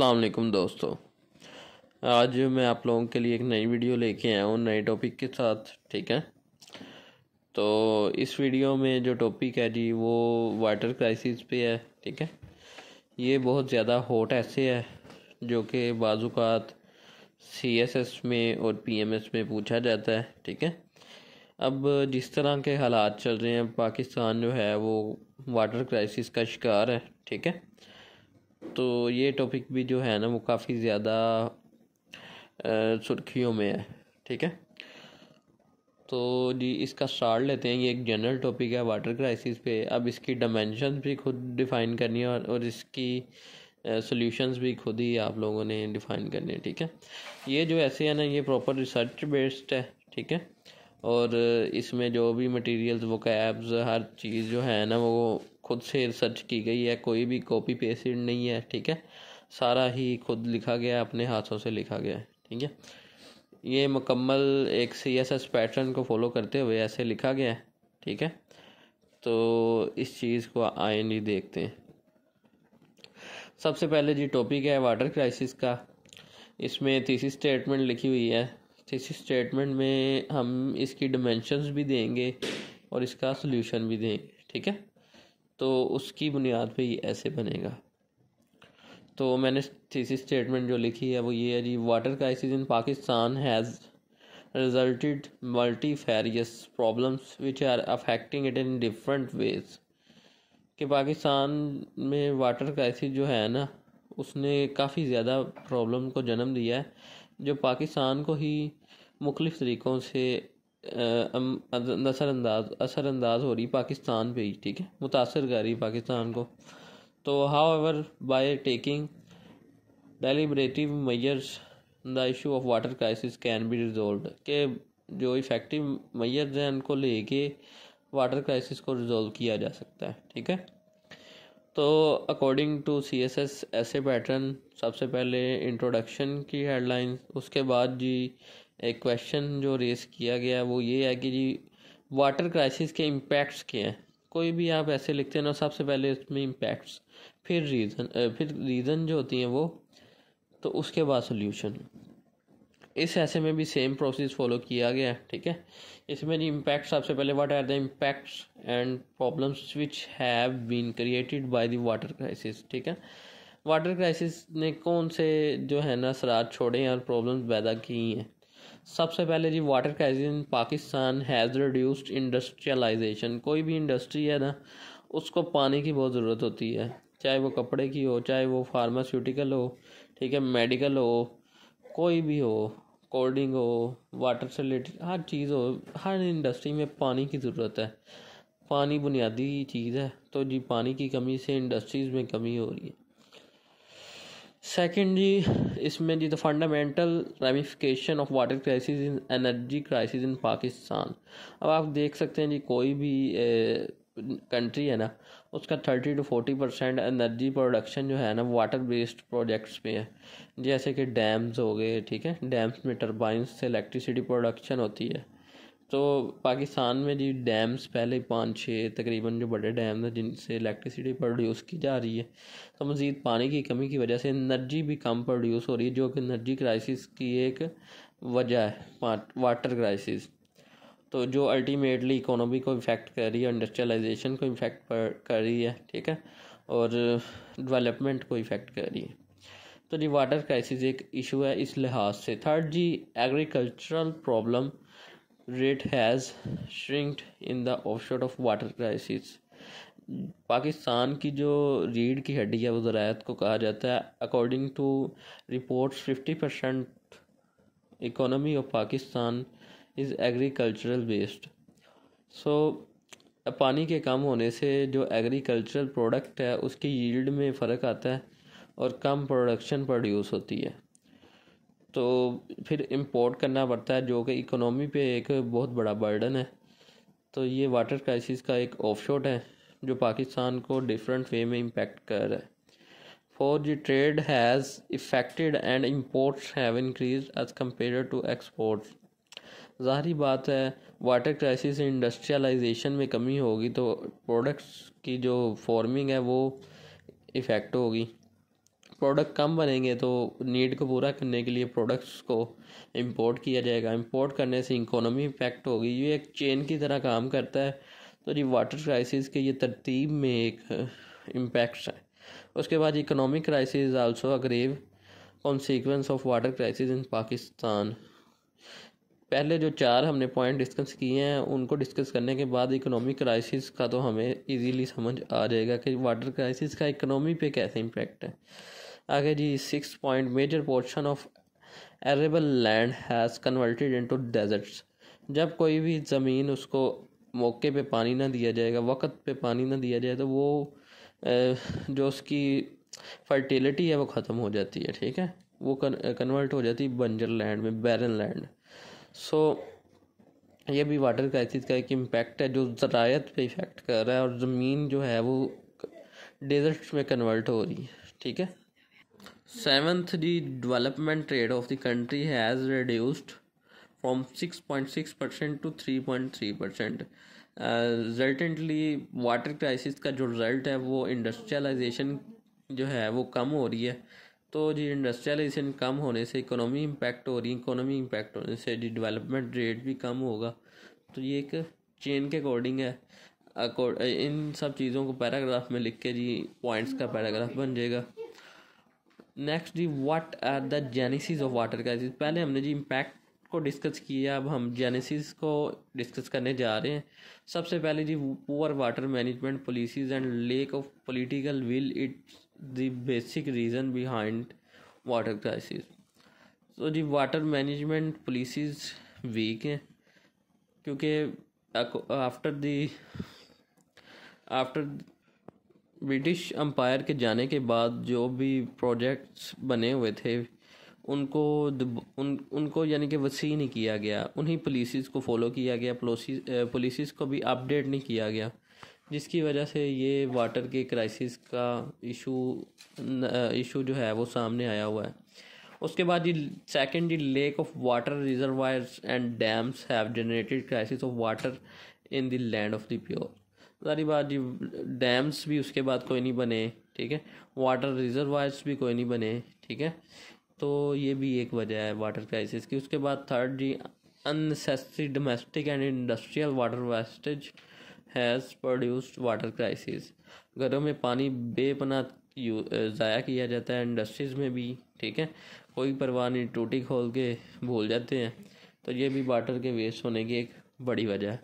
अलकुम दोस्तों आज मैं आप लोगों के लिए एक नई वीडियो लेके आया हूँ नए टॉपिक के साथ ठीक है तो इस वीडियो में जो टॉपिक है जी वो वाटर क्राइसिस पे है ठीक है ये बहुत ज़्यादा हॉट ऐसे है जो कि बाजुकात सी एस एस में और पी एम एस में पूछा जाता है ठीक है अब जिस तरह के हालात चल रहे हैं पाकिस्तान जो है वो वाटर क्राइसिस का शिकार है ठीक है तो ये टॉपिक भी जो है ना वो काफ़ी ज़्यादा सुर्खियों में है ठीक है तो जी इसका स्टार्ट लेते हैं ये एक जनरल टॉपिक है वाटर क्राइसिस पे अब इसकी डायमेंशन भी खुद डिफ़ाइन करनी है और, और इसकी सॉल्यूशंस भी खुद ही आप लोगों ने डिफ़ाइन करनी है ठीक है ये जो ऐसे है ना ये प्रॉपर रिसर्च बेस्ड है ठीक है और इसमें जो भी मटेरियल्स वो कैब्स हर चीज़ जो है ना वो खुद से रिसर्च की गई है कोई भी कॉपी पेस्ट नहीं है ठीक है सारा ही खुद लिखा गया है अपने हाथों से लिखा गया है ठीक है ये मुकम्मल एक सी एस एस पैटर्न को फॉलो करते हुए ऐसे लिखा गया है ठीक है तो इस चीज़ को आए नहीं देखते हैं सबसे पहले जी टॉपिक है वाटर क्राइसिस का इसमें तीसरी स्टेटमेंट लिखी हुई है इस स्टेटमेंट में हम इसकी डिमेंशंस भी देंगे और इसका सोल्यूशन भी देंगे ठीक है तो उसकी बुनियाद पे ये ऐसे बनेगा तो मैंने थीसिस स्टेटमेंट जो लिखी है वो ये है जी water crisis in Pakistan has multifarious problems which are affecting it in different ways कि पाकिस्तान में वाटर क्राइसिस जो है ना उसने काफ़ी ज़्यादा प्रॉब्लम को जन्म दिया है जो पाकिस्तान को ही मुख्तफ तरीक़ों से नसरअंदाज असरानंदाज हो रही पाकिस्तान पे ही ठीक है मुतासर कर रही पाकिस्तान को तो however by taking deliberative measures the issue of water crisis can be resolve के जो इफ़ेक्टिव मैयर्स हैं उनको लेके वाटर क्राइसिस को रिज़ोल्व किया जा सकता है ठीक है तो according to C S S ऐसे पैटर्न सबसे पहले इंट्रोडक्शन की हेडलाइन उसके बाद जी एक क्वेश्चन जो रेस किया गया वो ये है कि जी वाटर क्राइसिस के इम्पैक्ट्स क्या हैं कोई भी आप ऐसे लिखते हैं ना सबसे पहले उसमें इम्पैक्ट्स फिर रीज़न फिर रीज़न जो होती हैं वो तो उसके बाद सोल्यूशन इस ऐसे में भी सेम प्रोसेस फॉलो किया गया ठीक है इसमें जी इम्पैक्ट सबसे पहले what are the impacts and problems which have been created by the water crisis ठीक है वाटर क्राइसिस ने कौन से जो है ना असरात छोड़े हैं और प्रॉब्लम्स पैदा की हैं सबसे पहले जी water crisis in Pakistan has reduced industrialization कोई भी इंडस्ट्री है ना उसको पानी की बहुत ज़रूरत होती है चाहे वो कपड़े की हो चाहे वो फार्मास्यूटिकल हो ठीक है मेडिकल हो कोई भी हो कोडिंग हो वाटर से रिलेटेड हर चीज़ हो हर इंडस्ट्री में पानी की ज़रूरत है पानी बुनियादी चीज़ है तो जी पानी की कमी से इंडस्ट्रीज़ में कमी हो रही है सेकेंड जी इसमें जी the fundamental ramification of water crisis in energy crisis in Pakistan अब आप देख सकते हैं जी कोई भी ए, कंट्री है ना उसका thirty two forty percent energy production जो है ना वाटर बेस्ड प्रोजेक्ट्स में है जैसे कि डैम्स हो गए ठीक है डैम्स में टर्बाइंस से इलेक्ट्रिसिटी प्रोडक्शन होती है तो पाकिस्तान में जी डैम्स पहले पाँच छः तकरीबन जो बड़े डैम हैं जिनसे इलेक्ट्रिसिटी प्रोड्यूस की जा रही है तो मज़ीद पानी की कमी की वजह से एनर्जी भी कम प्रोड्यूस हो रही है जो कि एनर्जी क्राइसिस की एक वजह है वाटर क्राइसिस तो जो अल्टीमेटली इकोनॉमी को इफ़ेक्ट कर रही है इंडस्ट्रियलाइजेशन को इफ़ेक्ट कर रही है ठीक है और डेवलपमेंट को इफ़ेक्ट कर रही है तो जी वाटर क्राइसिस एक इशू है इस लिहाज से थर्ड जी agricultural problem rate has shrinked in the offshoot of water crisis Pakistan की जो रीढ़ की हड्डी है वो ज़रात को कहा जाता है according to reports fifty percent economy of Pakistan is agricultural based so पानी के कम होने से जो एग्रीकल्चरल प्रोडक्ट है उसकी यील्ड में फ़र्क आता है और कम प्रोडक्शन प्रोड्यूस होती है तो फिर इंपोर्ट करना पड़ता है जो कि इकोनॉमी पे एक बहुत बड़ा बर्डन है तो ये वाटर क्राइसिस का एक ऑफशॉट है जो पाकिस्तान को डिफरेंट वे में इम्पेक्ट कर रहा है फॉर जी trade has effected and imports have increase as compare to exports ज़ाहरी बात है वाटर क्राइसिस इंडस्ट्रियलाइजेशन में कमी होगी तो प्रोडक्ट्स की जो फॉर्मिंग है वो इफ़ेक्ट होगी प्रोडक्ट कम बनेंगे तो नीड को पूरा करने के लिए प्रोडक्ट्स को इंपोर्ट किया जाएगा इंपोर्ट करने से इकोनॉमी इफेक्ट होगी ये एक चेन की तरह काम करता है तो ये वाटर क्राइसिस के ये तरतीब में एक इम्पैक्ट uh, है उसके बाद economic crisis also aggravate consequence of water crisis in Pakistan पहले जो चार हमने पॉइंट डिस्कस किए हैं उनको डिस्कस करने के बाद इकोनॉमिक क्राइसिस का तो हमें इजीली समझ आ जाएगा कि वाटर क्राइसिस का इकोनॉमी पे कैसे इम्पेक्ट है आगे जी six point major portion of arable land has converted into deserts जब कोई भी ज़मीन उसको मौके पे पानी ना दिया जाएगा वक्त पे पानी ना दिया जाए तो वो जो उसकी फर्टिलिटी है वो ख़त्म हो जाती है ठीक है वो कन्वर्ट हो जाती है बंजर लैंड में बैरन लैंड सो so, ये भी वाटर क्राइसिस का एक इम्पैक्ट है जो ज़रात पे इफ़ेक्ट कर रहा है और ज़मीन जो है वो डेजर्ट्स में कन्वर्ट हो रही है ठीक है seventh the development rate of the country has reduced point six percent to three point three percent resultantly water crisis का जो रिज़ल्ट है वो इंडस्ट्रियलाइजेशन जो है वो कम हो रही है तो जी इंडस्ट्रियलाइजेशन कम होने से इकोनॉमी इम्पैक्ट हो रही इकोनॉमी इम्पैक्ट होने से जी डेवलपमेंट रेट भी कम होगा तो ये एक चेन के अकॉर्डिंग है इन सब चीज़ों को पैराग्राफ में लिख के जी पॉइंट्स का पैराग्राफ बन जाएगा नेक्स्ट जी what are the genesis of water crisis पहले हमने जी इम्पैक्ट को डिस्कस किया अब हम जेनेसिस को डिस्कस करने जा रहे हैं सबसे पहले जी poor water management policies and lack of political will it's the basic reason behind water crisis so the water management policies weak हैं क्योंकि after the after British empire के जाने के बाद जो भी प्रोजेक्ट्स बने हुए थे उनको उन उनको यानी कि वसी नहीं किया गया उन्हीं पॉलिसीज़ को फॉलो किया गया पॉलिसीज़ को भी अपडेट नहीं किया गया जिसकी वजह से ये वाटर के क्राइसिस का इशू इशू जो है वो सामने आया हुआ है उसके बाद जी सेकेंड जी lake of water reservoirs and dams have generated crisis of water in the land of the pure सारी बात जी डैम्स भी उसके बाद कोई नहीं बने ठीक है वाटर रिजर्वायर्स भी कोई नहीं बने ठीक है तो ये भी एक वजह है वाटर क्राइसिस की उसके बाद थर्ड जी unnecessary domestic and industrial water wastage has produced water crisis घरों में पानी बेपना ज़ाया किया जाता है इंडस्ट्रीज़ में भी ठीक है कोई परवाह नहीं टूटी खोल के भूल जाते हैं तो ये भी वाटर के वेस्ट होने की एक बड़ी वजह है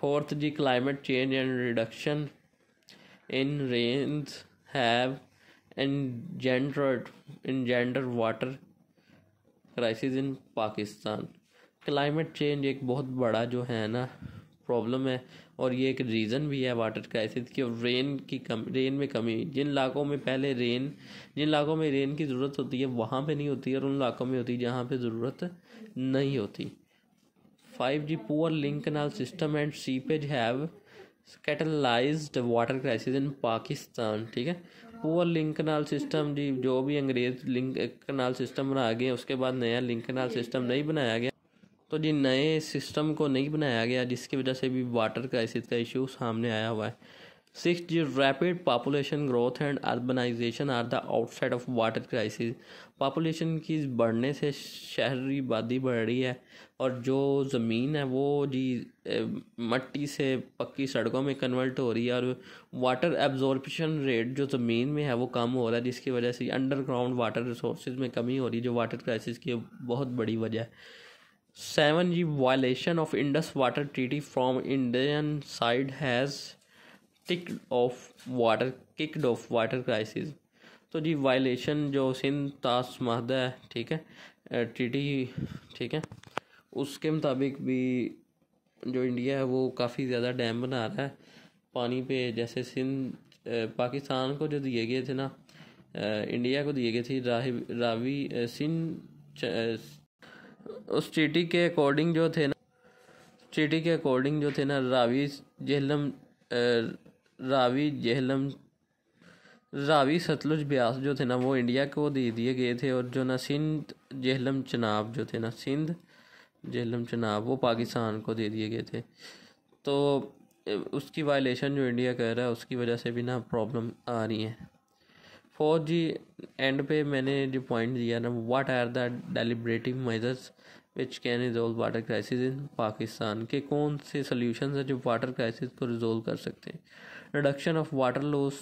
फोर्थ जी climate change and reduction in rains have engender engender water crisis in Pakistan climate change एक बहुत बड़ा जो है ना प्रॉब्लम है और ये एक रीज़न भी है वाटर क्राइसिस की रेन की कम रेन में कमी जिन इलाकों में पहले रेन जिन इलाकों में रेन की ज़रूरत होती है वहाँ पे नहीं होती और उन इलाकों में होती है जहाँ पे ज़रूरत नहीं होती फाइव जी poor link canal system and seepage have catalyse water crisis in Pakistan ठीक है पुअर लिंक कनाल सिस्टम जी जो भी अंग्रेज़ लिंक कनाल सिस्टम बना गए उसके बाद नया लिंक कनाल सिस्टम नहीं बनाया गया तो जी नए सिस्टम को नहीं बनाया गया जिसकी वजह से भी वाटर क्राइसिस का इशू सामने आया हुआ है सिक्स जी rapid population growth and urbanisation are the outside of water crisis population की बढ़ने से शहरी आबादी बढ़ रही है और जो ज़मीन है वो जी मट्टी से पक्की सड़कों में कन्वर्ट हो रही है और वाटर एब्जॉर्बेशन रेट जो ज़मीन में है वो कम हो रहा है जिसकी वजह से अंडरग्राउंड वाटर रिसोर्स में कमी हो रही है जो वाटर क्राइसिस की बहुत बड़ी वजह है सेवन जी violation of Indus water treaty from Indian side has ticked off water kicked off water crisis तो जी वायलेशन जो सिंध ताज माहदा है ठीक है ट्रीटी ठीक है उसके मुताबिक भी जो इंडिया है वो काफ़ी ज़्यादा डैम बना रहा है पानी पे जैसे सिंध पाकिस्तान को जो दिए गए थे ना इंडिया को दिए गए थे रावी सिंध उस चीटी के अकॉर्डिंग जो थे ना चीटी के अकॉर्डिंग जो थे ना रावी जहलम रावी जहलम रावी सतलुज ब्यास जो थे ना वो इंडिया को दे दिए गए थे और जो ना सिंध जहलम चनाब जो थे ना सिंध जहलम चनाब वो पाकिस्तान को दे दिए गए थे तो उसकी वायलेशन जो इंडिया कर रहा है उसकी वजह से भी ना प्रॉब्लम आ रही है फॉर जी एंड पे मैंने जो पॉइंट दिया ना what are the deliberative measures which can resolve water crisis in Pakistan के कौन से सोल्यूशन हैं जो वाटर क्राइसिस को रिजोल्व कर सकते हैं reduction of water loss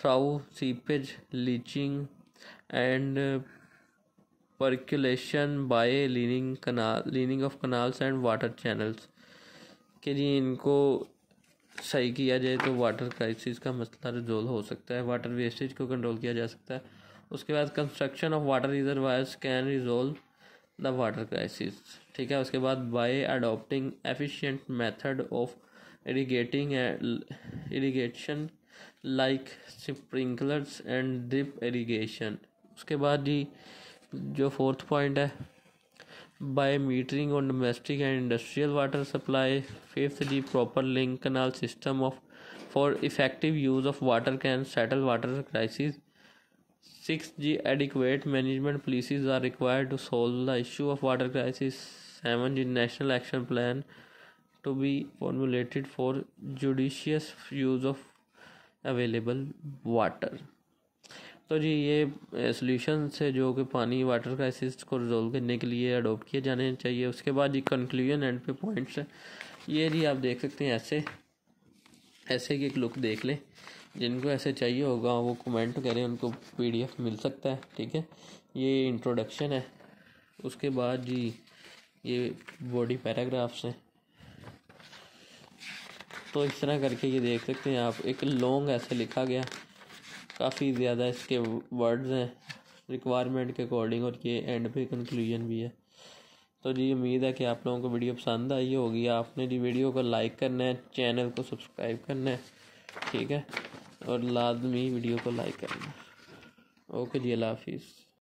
through seepage leaching and percolation by lining canal lining of canals and water channels के जी इनको सही किया जाए तो वाटर क्राइसिस का मसला रिजोल्व हो सकता है वाटर वेस्टेज को कंट्रोल किया जा सकता है उसके बाद construction of water reservoirs can resolve the water crisis ठीक है उसके बाद by adopting efficient method of irrigating irrigation like sprinklers and drip irrigation उसके बाद जी जो फोर्थ पॉइंट है by metering on domestic and industrial water supply. Fifth, the proper link canal system of for effective use of water can settle water crisis. Sixth, the adequate management policies are required to solve the issue of water crisis. Seven, the national action plan to be formulated for judicious use of available water. तो जी ये solution से जो कि पानी water crisis को resolve करने के लिए अडोप्ट किए जाने चाहिए उसके बाद जी कंक्लूजन एंड पे पॉइंट्स ये जी आप देख सकते हैं ऐसे ऐसे की एक लुक देख लें जिनको ऐसे चाहिए होगा वो कमेंट करें उनको पीडीएफ मिल सकता है ठीक है ये इंट्रोडक्शन है उसके बाद जी ये बॉडी पैराग्राफ्स हैं तो इस तरह करके ये देख सकते हैं आप एक लॉन्ग ऐसे लिखा गया काफ़ी ज़्यादा इसके वर्ड्स हैं रिक्वायरमेंट के अकॉर्डिंग और ये एंड पे कंक्लूजन भी है तो जी उम्मीद है कि आप लोगों को वीडियो पसंद आई होगी आपने जी वीडियो को लाइक करना है चैनल को सब्सक्राइब करना है ठीक है और लाजमी वीडियो को लाइक करना है ओके जी अल्लाह हाफिज़